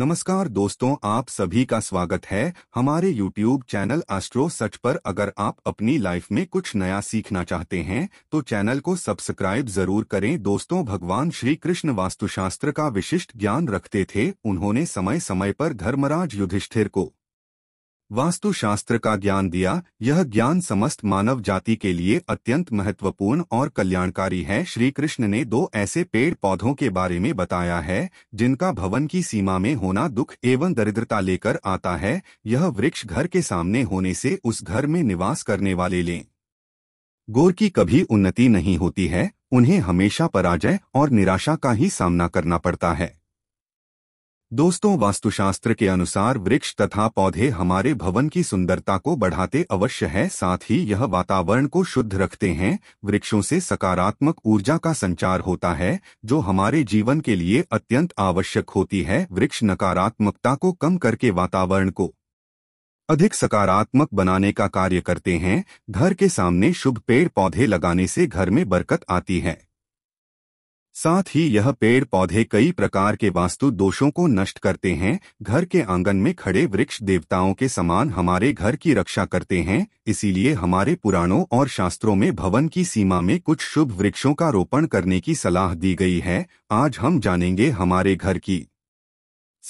नमस्कार दोस्तों आप सभी का स्वागत है हमारे YouTube चैनल एस्ट्रो सच पर अगर आप अपनी लाइफ में कुछ नया सीखना चाहते हैं तो चैनल को सब्सक्राइब जरूर करें दोस्तों भगवान श्री कृष्ण वास्तुशास्त्र का विशिष्ट ज्ञान रखते थे उन्होंने समय समय पर धर्मराज युधिष्ठिर को वास्तुशास्त्र का ज्ञान दिया यह ज्ञान समस्त मानव जाति के लिए अत्यंत महत्वपूर्ण और कल्याणकारी है श्री कृष्ण ने दो ऐसे पेड़ पौधों के बारे में बताया है जिनका भवन की सीमा में होना दुख एवं दरिद्रता लेकर आता है यह वृक्ष घर के सामने होने से उस घर में निवास करने वाले लें गोर की कभी उन्नति नहीं होती है उन्हें हमेशा पराजय और निराशा का ही सामना करना पड़ता है दोस्तों वास्तुशास्त्र के अनुसार वृक्ष तथा पौधे हमारे भवन की सुंदरता को बढ़ाते अवश्य है साथ ही यह वातावरण को शुद्ध रखते हैं वृक्षों से सकारात्मक ऊर्जा का संचार होता है जो हमारे जीवन के लिए अत्यंत आवश्यक होती है वृक्ष नकारात्मकता को कम करके वातावरण को अधिक सकारात्मक बनाने का कार्य करते हैं घर के सामने शुभ पेड़ पौधे लगाने से घर में बरकत आती है साथ ही यह पेड़ पौधे कई प्रकार के वास्तु दोषों को नष्ट करते हैं घर के आंगन में खड़े वृक्ष देवताओं के समान हमारे घर की रक्षा करते हैं इसीलिए हमारे पुराणों और शास्त्रों में भवन की सीमा में कुछ शुभ वृक्षों का रोपण करने की सलाह दी गई है आज हम जानेंगे हमारे घर की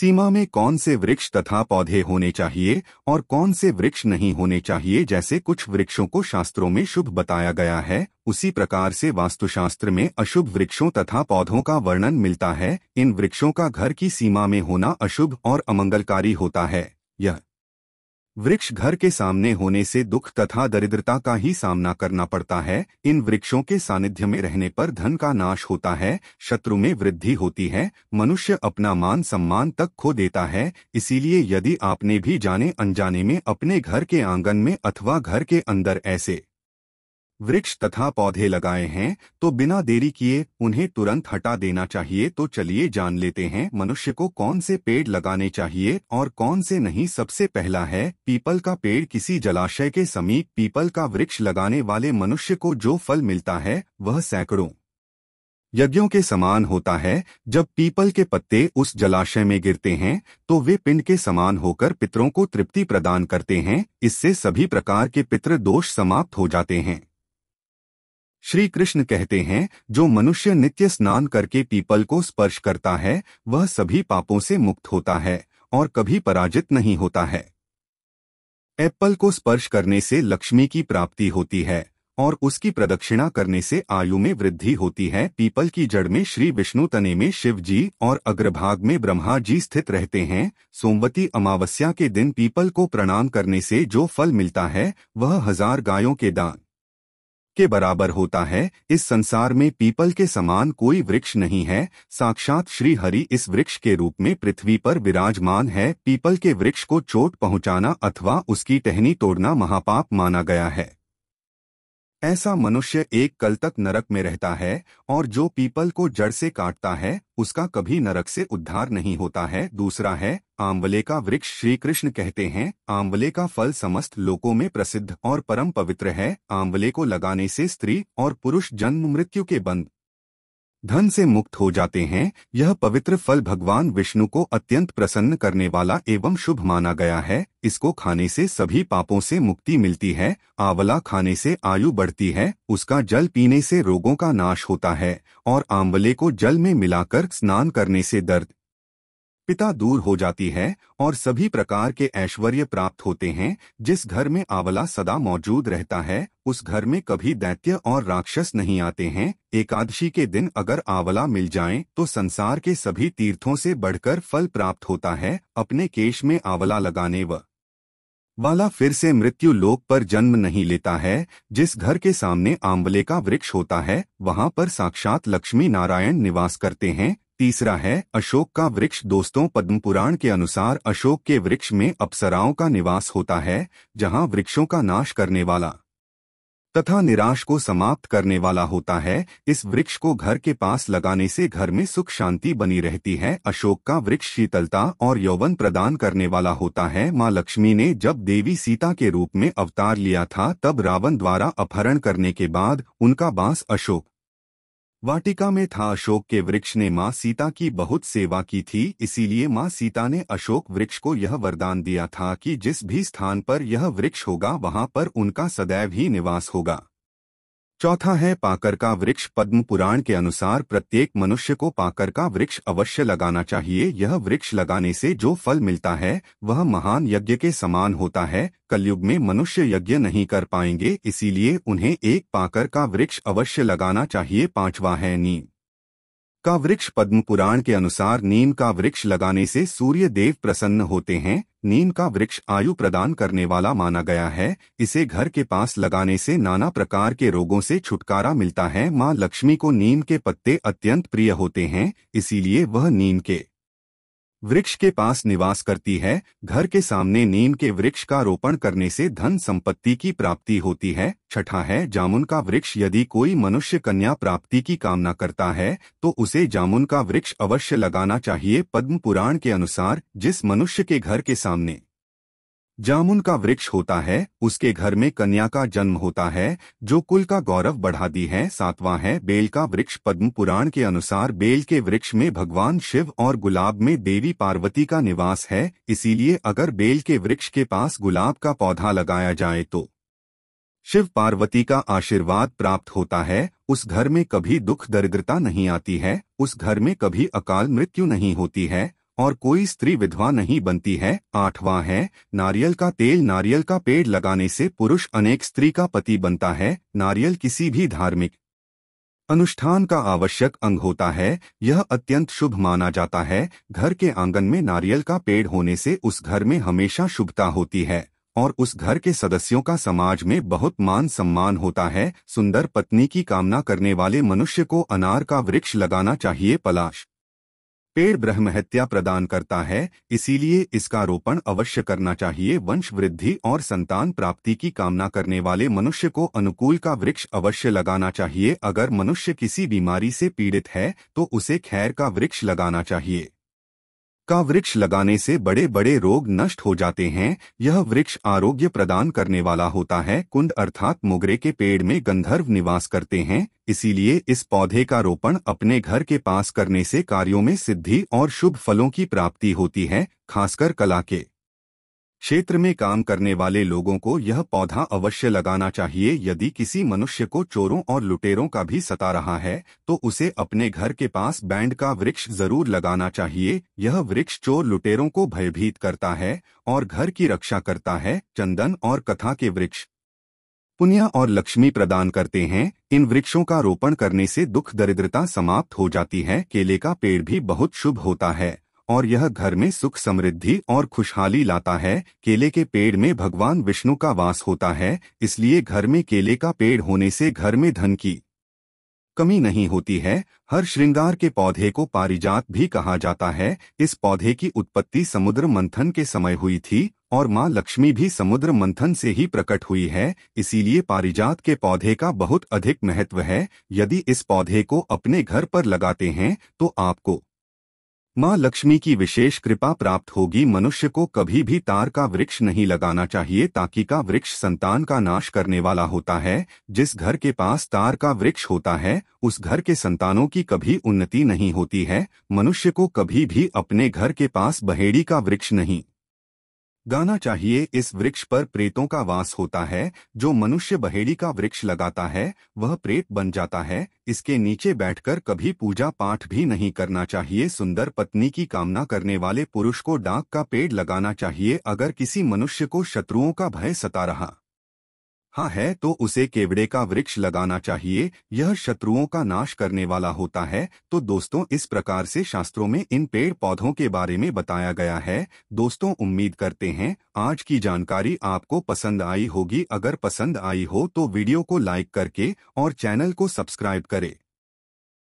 सीमा में कौन से वृक्ष तथा पौधे होने चाहिए और कौन से वृक्ष नहीं होने चाहिए जैसे कुछ वृक्षों को शास्त्रों में शुभ बताया गया है उसी प्रकार से वास्तुशास्त्र में अशुभ वृक्षों तथा पौधों का वर्णन मिलता है इन वृक्षों का घर की सीमा में होना अशुभ और अमंगलकारी होता है यह वृक्ष घर के सामने होने से दुख तथा दरिद्रता का ही सामना करना पड़ता है इन वृक्षों के सानिध्य में रहने पर धन का नाश होता है शत्रु में वृद्धि होती है मनुष्य अपना मान सम्मान तक खो देता है इसीलिए यदि आपने भी जाने अनजाने में अपने घर के आंगन में अथवा घर के अंदर ऐसे वृक्ष तथा पौधे लगाए हैं तो बिना देरी किए उन्हें तुरंत हटा देना चाहिए तो चलिए जान लेते हैं मनुष्य को कौन से पेड़ लगाने चाहिए और कौन से नहीं सबसे पहला है पीपल का पेड़ किसी जलाशय के समीप पीपल का वृक्ष लगाने वाले मनुष्य को जो फल मिलता है वह सैकड़ों यज्ञों के समान होता है जब पीपल के पत्ते उस जलाशय में गिरते हैं तो वे पिंड के समान होकर पितरों को तृप्ति प्रदान करते हैं इससे सभी प्रकार के पितृ दोष समाप्त हो जाते हैं श्री कृष्ण कहते हैं जो मनुष्य नित्य स्नान करके पीपल को स्पर्श करता है वह सभी पापों से मुक्त होता है और कभी पराजित नहीं होता है एप्पल को स्पर्श करने से लक्ष्मी की प्राप्ति होती है और उसकी प्रदक्षिणा करने से आयु में वृद्धि होती है पीपल की जड़ में श्री विष्णु तने में शिव जी और अग्रभाग में ब्रह्मा जी स्थित रहते हैं सोमवती अमावस्या के दिन पीपल को प्रणाम करने से जो फल मिलता है वह हजार गायों के दान के बराबर होता है इस संसार में पीपल के समान कोई वृक्ष नहीं है साक्षात श्री हरि इस वृक्ष के रूप में पृथ्वी पर विराजमान है पीपल के वृक्ष को चोट पहुंचाना अथवा उसकी टहनी तोड़ना महापाप माना गया है ऐसा मनुष्य एक कल तक नरक में रहता है और जो पीपल को जड़ से काटता है उसका कभी नरक से उद्धार नहीं होता है दूसरा है आंवले का वृक्ष श्री कृष्ण कहते हैं आंवले का फल समस्त लोकों में प्रसिद्ध और परम पवित्र है आंवले को लगाने से स्त्री और पुरुष जन्म मृत्यु के बंद धन से मुक्त हो जाते हैं यह पवित्र फल भगवान विष्णु को अत्यंत प्रसन्न करने वाला एवं शुभ माना गया है इसको खाने से सभी पापों से मुक्ति मिलती है आंवला खाने से आयु बढ़ती है उसका जल पीने से रोगों का नाश होता है और आंवले को जल में मिलाकर स्नान करने से दर्द पिता दूर हो जाती है और सभी प्रकार के ऐश्वर्य प्राप्त होते हैं जिस घर में आंवला सदा मौजूद रहता है उस घर में कभी दैत्य और राक्षस नहीं आते हैं एकादशी के दिन अगर आंवला मिल जाए तो संसार के सभी तीर्थों से बढ़कर फल प्राप्त होता है अपने केश में आंवला लगाने व वाला फिर से मृत्यु लोक पर जन्म नहीं लेता है जिस घर के सामने आंवले का वृक्ष होता है वहाँ पर साक्षात लक्ष्मी नारायण निवास करते हैं तीसरा है अशोक का वृक्ष दोस्तों पद्म पुराण के अनुसार अशोक के वृक्ष में अप्सराओं का निवास होता है जहां वृक्षों का नाश करने वाला तथा निराश को समाप्त करने वाला होता है इस वृक्ष को घर के पास लगाने से घर में सुख शांति बनी रहती है अशोक का वृक्ष शीतलता और यौवन प्रदान करने वाला होता है माँ लक्ष्मी ने जब देवी सीता के रूप में अवतार लिया था तब रावण द्वारा अपहरण करने के बाद उनका बांस अशोक वाटिका में था अशोक के वृक्ष ने माँ सीता की बहुत सेवा की थी इसीलिए माँ सीता ने अशोक वृक्ष को यह वरदान दिया था कि जिस भी स्थान पर यह वृक्ष होगा वहाँ पर उनका सदैव ही निवास होगा चौथा है पाकर का वृक्ष पद्म पुराण के अनुसार प्रत्येक मनुष्य को पाकर का वृक्ष अवश्य लगाना चाहिए यह वृक्ष लगाने से जो फल मिलता है वह महान यज्ञ के समान होता है कलयुग में मनुष्य यज्ञ नहीं कर पाएंगे इसीलिए उन्हें एक पाकर का वृक्ष अवश्य लगाना चाहिए पांचवा है नी का वृक्ष पद्म पुराण के अनुसार नीम का वृक्ष लगाने से सूर्य देव प्रसन्न होते हैं नीम का वृक्ष आयु प्रदान करने वाला माना गया है इसे घर के पास लगाने से नाना प्रकार के रोगों से छुटकारा मिलता है माँ लक्ष्मी को नीम के पत्ते अत्यंत प्रिय होते हैं इसीलिए वह नीम के वृक्ष के पास निवास करती है घर के सामने नीम के वृक्ष का रोपण करने से धन संपत्ति की प्राप्ति होती है छठा है जामुन का वृक्ष यदि कोई मनुष्य कन्या प्राप्ति की कामना करता है तो उसे जामुन का वृक्ष अवश्य लगाना चाहिए पद्म पुराण के अनुसार जिस मनुष्य के घर के सामने जामुन का वृक्ष होता है उसके घर में कन्या का जन्म होता है जो कुल का गौरव बढ़ा दी है सातवां है बेल का वृक्ष पद्म पुराण के अनुसार बेल के वृक्ष में भगवान शिव और गुलाब में देवी पार्वती का निवास है इसीलिए अगर बेल के वृक्ष के पास गुलाब का पौधा लगाया जाए तो शिव पार्वती का आशीर्वाद प्राप्त होता है उस घर में कभी दुख दरिद्रता नहीं आती है उस घर में कभी अकाल मृत्यु नहीं होती है और कोई स्त्री विधवा नहीं बनती है आठवां है नारियल का तेल नारियल का पेड़ लगाने से पुरुष अनेक स्त्री का पति बनता है नारियल किसी भी धार्मिक अनुष्ठान का आवश्यक अंग होता है यह अत्यंत शुभ माना जाता है घर के आंगन में नारियल का पेड़ होने से उस घर में हमेशा शुभता होती है और उस घर के सदस्यों का समाज में बहुत मान सम्मान होता है सुंदर पत्नी की कामना करने वाले मनुष्य को अनार का वृक्ष लगाना चाहिए पलाश पेड़ ब्रह्म हत्या प्रदान करता है इसीलिए इसका रोपण अवश्य करना चाहिए वंश वृद्धि और संतान प्राप्ति की कामना करने वाले मनुष्य को अनुकूल का वृक्ष अवश्य लगाना चाहिए अगर मनुष्य किसी बीमारी से पीड़ित है तो उसे खैर का वृक्ष लगाना चाहिए का वृक्ष लगाने से बड़े बड़े रोग नष्ट हो जाते हैं यह वृक्ष आरोग्य प्रदान करने वाला होता है कुंड अर्थात मोगरे के पेड़ में गंधर्व निवास करते हैं इसीलिए इस पौधे का रोपण अपने घर के पास करने से कार्यों में सिद्धि और शुभ फलों की प्राप्ति होती है खासकर कला के क्षेत्र में काम करने वाले लोगों को यह पौधा अवश्य लगाना चाहिए यदि किसी मनुष्य को चोरों और लुटेरों का भी सता रहा है तो उसे अपने घर के पास बैंड का वृक्ष जरूर लगाना चाहिए यह वृक्ष चोर लुटेरों को भयभीत करता है और घर की रक्षा करता है चंदन और कथा के वृक्ष पुण्य और लक्ष्मी प्रदान करते हैं इन वृक्षों का रोपण करने से दुख दरिद्रता समाप्त हो जाती है केले का पेड़ भी बहुत शुभ होता है और यह घर में सुख समृद्धि और खुशहाली लाता है केले के पेड़ में भगवान विष्णु का वास होता है इसलिए घर में केले का पेड़ होने से घर में धन की कमी नहीं होती है हर श्रृंगार के पौधे को पारिजात भी कहा जाता है इस पौधे की उत्पत्ति समुद्र मंथन के समय हुई थी और माँ लक्ष्मी भी समुद्र मंथन से ही प्रकट हुई है इसीलिए पारिजात के पौधे का बहुत अधिक महत्व है यदि इस पौधे को अपने घर पर लगाते हैं तो आपको माँ लक्ष्मी की विशेष कृपा प्राप्त होगी मनुष्य को कभी भी तार का वृक्ष नहीं लगाना चाहिए ताकि का वृक्ष संतान का नाश करने वाला होता है जिस घर के पास तार का वृक्ष होता है उस घर के संतानों की कभी उन्नति नहीं होती है मनुष्य को कभी भी अपने घर के पास बहेड़ी का वृक्ष नहीं गाना चाहिए इस वृक्ष पर प्रेतों का वास होता है जो मनुष्य बहेड़ी का वृक्ष लगाता है वह प्रेत बन जाता है इसके नीचे बैठकर कभी पूजा पाठ भी नहीं करना चाहिए सुंदर पत्नी की कामना करने वाले पुरुष को डाक का पेड़ लगाना चाहिए अगर किसी मनुष्य को शत्रुओं का भय सता रहा हाँ है तो उसे केवड़े का वृक्ष लगाना चाहिए यह शत्रुओं का नाश करने वाला होता है तो दोस्तों इस प्रकार से शास्त्रों में इन पेड़ पौधों के बारे में बताया गया है दोस्तों उम्मीद करते हैं आज की जानकारी आपको पसंद आई होगी अगर पसंद आई हो तो वीडियो को लाइक करके और चैनल को सब्सक्राइब करें